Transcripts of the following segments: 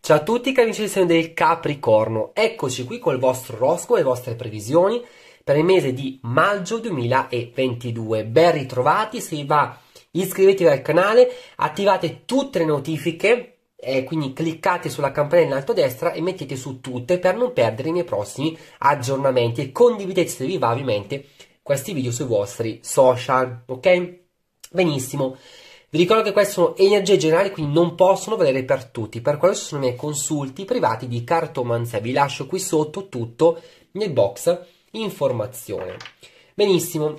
Ciao a tutti cari amici del Capricorno, eccoci qui col vostro oroscopo e le vostre previsioni per il mese di maggio 2022. Ben ritrovati, se vi va iscrivetevi al canale, attivate tutte le notifiche, eh, quindi cliccate sulla campanella in alto a destra e mettete su tutte per non perdere i miei prossimi aggiornamenti e condividete se vi va ovviamente questi video sui vostri social, ok? Benissimo. Vi ricordo che queste sono energie generali, quindi non possono valere per tutti. Per quello sono i miei consulti privati di cartomanzia. Vi lascio qui sotto tutto nel box informazione. Benissimo,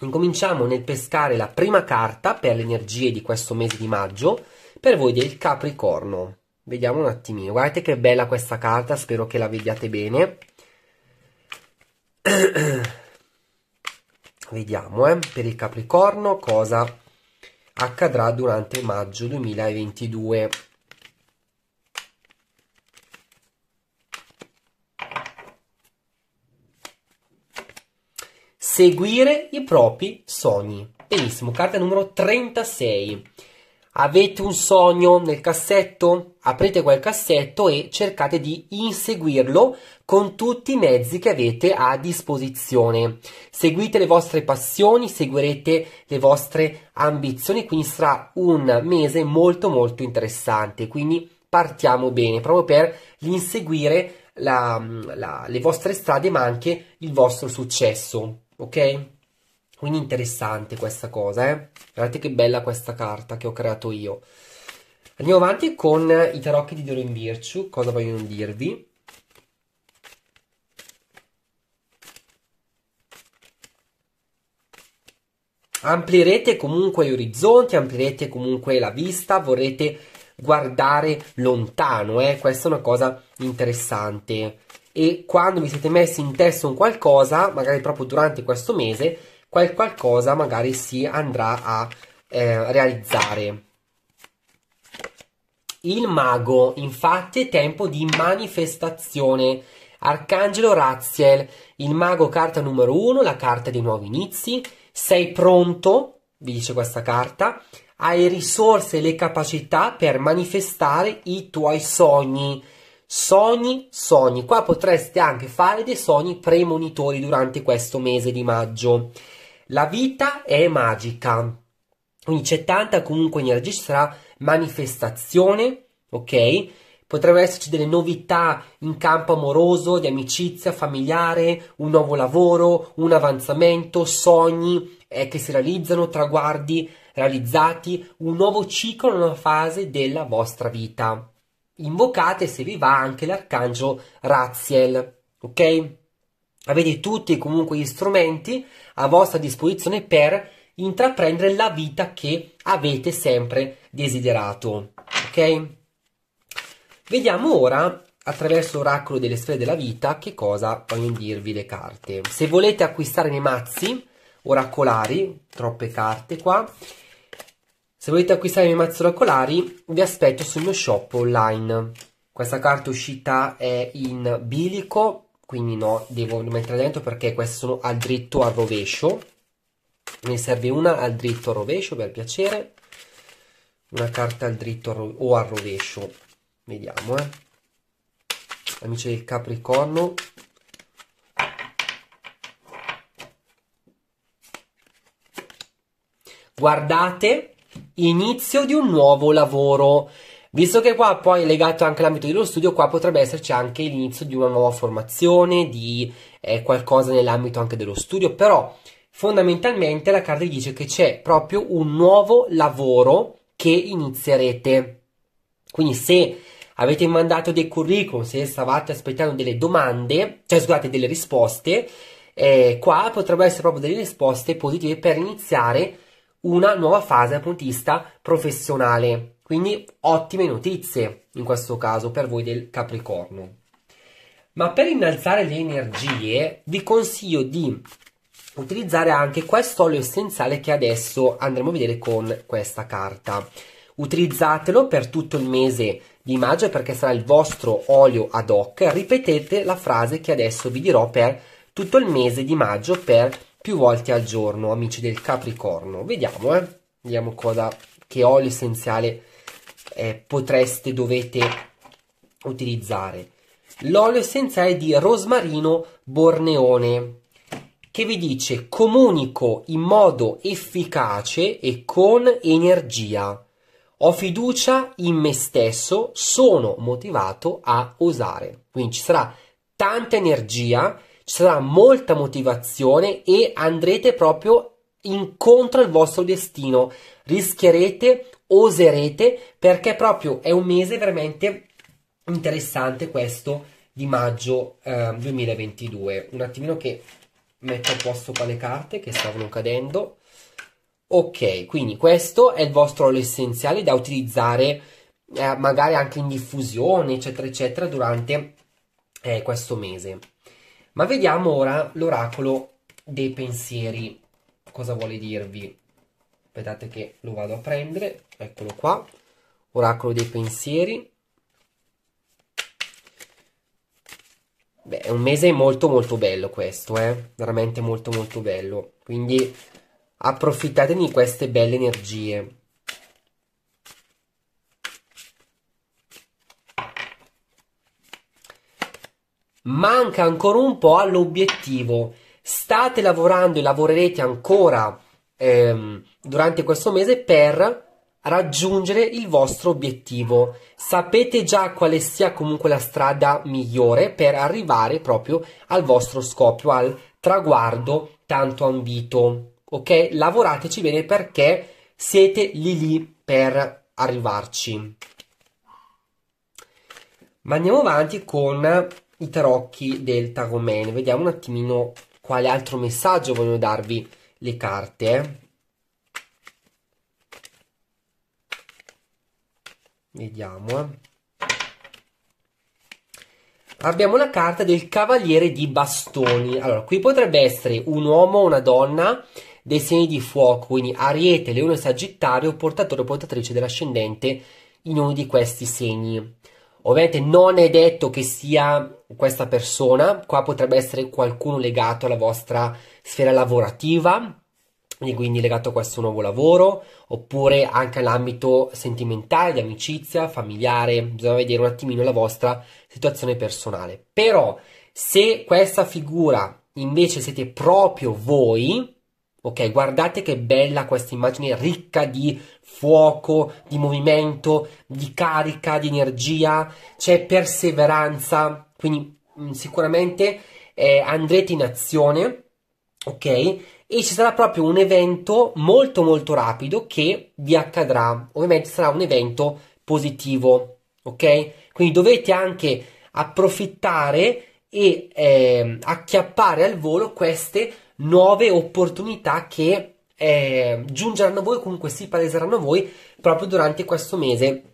incominciamo nel pescare la prima carta per le energie di questo mese di maggio. Per voi del Capricorno. Vediamo un attimino. Guardate che bella questa carta, spero che la vediate bene. Vediamo eh, per il Capricorno cosa accadrà durante maggio duemilaventidue. Seguire i propri sogni. Benissimo, carta numero 36. Avete un sogno nel cassetto? Aprite quel cassetto e cercate di inseguirlo con tutti i mezzi che avete a disposizione. Seguite le vostre passioni, seguirete le vostre ambizioni, quindi sarà un mese molto molto interessante. Quindi partiamo bene proprio per inseguire la, la, le vostre strade ma anche il vostro successo, ok? Quindi interessante questa cosa, eh. Guardate che bella questa carta che ho creato io. Andiamo avanti con i tarocchi di Dorin Virtue, cosa vogliono dirvi? Amplierete comunque gli orizzonti, amplierete comunque la vista, vorrete guardare lontano, eh? questa è una cosa interessante. E quando vi siete messi in testa un qualcosa, magari proprio durante questo mese, qual qualcosa magari si andrà a eh, realizzare. Il mago, infatti, è tempo di manifestazione. Arcangelo Raziel, il mago carta numero 1, la carta dei nuovi inizi. Sei pronto, vi dice questa carta. Hai risorse e le capacità per manifestare i tuoi sogni. Sogni, sogni. Qua potresti anche fare dei sogni premonitori durante questo mese di maggio. La vita è magica. Quindi c'è tanta comunque energia, ci sarà manifestazione, ok? Potrebbero esserci delle novità in campo amoroso, di amicizia, familiare, un nuovo lavoro, un avanzamento, sogni eh, che si realizzano, traguardi realizzati, un nuovo ciclo, una nuova fase della vostra vita. Invocate, se vi va, anche l'arcangelo Raziel, ok? Avete tutti comunque gli strumenti a vostra disposizione per intraprendere la vita che avete sempre desiderato. Ok? Vediamo ora attraverso l'oracolo delle sfere della vita che cosa vogliono dirvi le carte. Se volete acquistare dei mazzi oracolari, troppe carte qua, se volete acquistare i miei mazzi oracolari vi aspetto sul mio shop online. Questa carta uscita è in bilico, quindi no, devo mettere dentro perché queste sono al dritto al rovescio. Ne serve una al dritto al rovescio, per piacere. Una carta al dritto o al rovescio. Vediamo, eh. Amici del Capricorno. Guardate, inizio di un nuovo lavoro. Visto che qua poi è legato anche all'ambito dello studio, qua potrebbe esserci anche l'inizio di una nuova formazione, di eh, qualcosa nell'ambito anche dello studio, però fondamentalmente la carta dice che c'è proprio un nuovo lavoro che inizierete. Quindi se avete mandato dei curriculum, se stavate aspettando delle domande, cioè scusate, delle risposte, eh, qua potrebbero essere proprio delle risposte positive per iniziare una nuova fase dal punto di vista professionale. Quindi ottime notizie in questo caso per voi del Capricorno. Ma per innalzare le energie vi consiglio di utilizzare anche questo olio essenziale che adesso andremo a vedere con questa carta. Utilizzatelo per tutto il mese di maggio perché sarà il vostro olio ad hoc. Ripetete la frase che adesso vi dirò per tutto il mese di maggio per più volte al giorno, amici del Capricorno. Vediamo, eh? Vediamo cosa che olio essenziale eh, potreste, dovete utilizzare. L'olio essenziale di rosmarino borneone che vi dice comunico in modo efficace e con energia. Ho fiducia in me stesso, sono motivato a osare. Quindi ci sarà tanta energia, ci sarà molta motivazione e andrete proprio incontro al vostro destino. Rischierete oserete perché proprio è un mese veramente interessante questo di maggio eh, 2022. Un attimino che metto a posto qua le carte che stavano cadendo. Ok, quindi questo è il vostro olio essenziale da utilizzare eh, magari anche in diffusione, eccetera, eccetera, durante eh, questo mese. Ma vediamo ora l'oracolo dei pensieri, cosa vuole dirvi aspettate che lo vado a prendere eccolo qua oracolo dei pensieri Beh, è un mese molto molto bello questo, eh? veramente molto molto bello, quindi approfittate di queste belle energie. Manca ancora un po' all'obiettivo, state lavorando e lavorerete ancora ehm, durante questo mese per raggiungere il vostro obiettivo. Sapete già quale sia comunque la strada migliore per arrivare proprio al vostro scopo, al traguardo tanto ambito. Ok? Lavorateci bene perché siete lì lì per arrivarci. Ma andiamo avanti con i tarocchi del Tagomen. Vediamo un attimino quale altro messaggio voglio darvi le carte. Vediamo. Abbiamo la carta del cavaliere di bastoni. Allora, qui potrebbe essere un uomo o una donna dei segni di fuoco, quindi Ariete, Leone, Sagittario, portatore o portatrice dell'ascendente in uno di questi segni. Ovviamente non è detto che sia questa persona, qua potrebbe essere qualcuno legato alla vostra sfera lavorativa, e quindi legato a questo nuovo lavoro, oppure anche all'ambito sentimentale, di amicizia, familiare, bisogna vedere un attimino la vostra situazione personale. Però se questa figura invece siete proprio voi, Ok, guardate che bella questa immagine ricca di fuoco, di movimento, di carica, di energia, c'è perseveranza, quindi mh, mm, sicuramente eh, andrete in azione, ok? E ci sarà proprio un evento molto molto rapido che vi accadrà, ovviamente sarà un evento positivo, ok? Quindi dovete anche approfittare e eh, acchiappare al volo queste nuove opportunità che eh, giungeranno a voi, comunque si paleseranno a voi proprio durante questo mese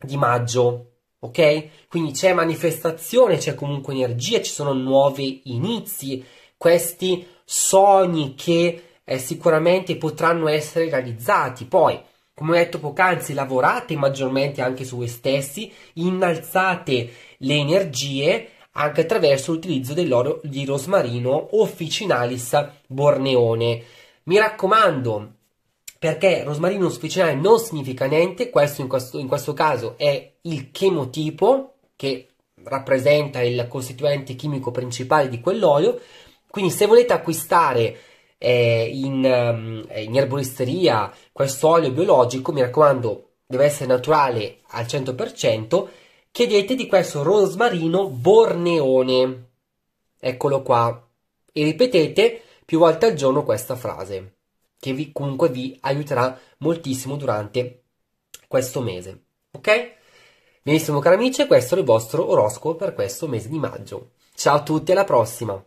di maggio. Ok? Quindi c'è manifestazione, c'è comunque energia, ci sono nuovi inizi, questi sogni che eh, sicuramente potranno essere realizzati. Poi, come ho detto poc'anzi, lavorate maggiormente anche su voi stessi, innalzate le energie anche attraverso l'utilizzo dell'olio di rosmarino officinalis borneone. Mi raccomando, perché rosmarino officinale non significa niente, questo in, questo in questo caso è il chemotipo che rappresenta il costituente chimico principale di quell'olio, quindi se volete acquistare eh, in, ehm, in erboristeria questo olio biologico, mi raccomando, deve essere naturale al 100%, chiedete di questo rosmarino borneone. Eccolo qua. E ripetete più volte al giorno questa frase, che vi, comunque vi aiuterà moltissimo durante questo mese. Ok? Benissimo cari amici, questo è il vostro oroscopo per questo mese di maggio. Ciao a tutti, alla prossima!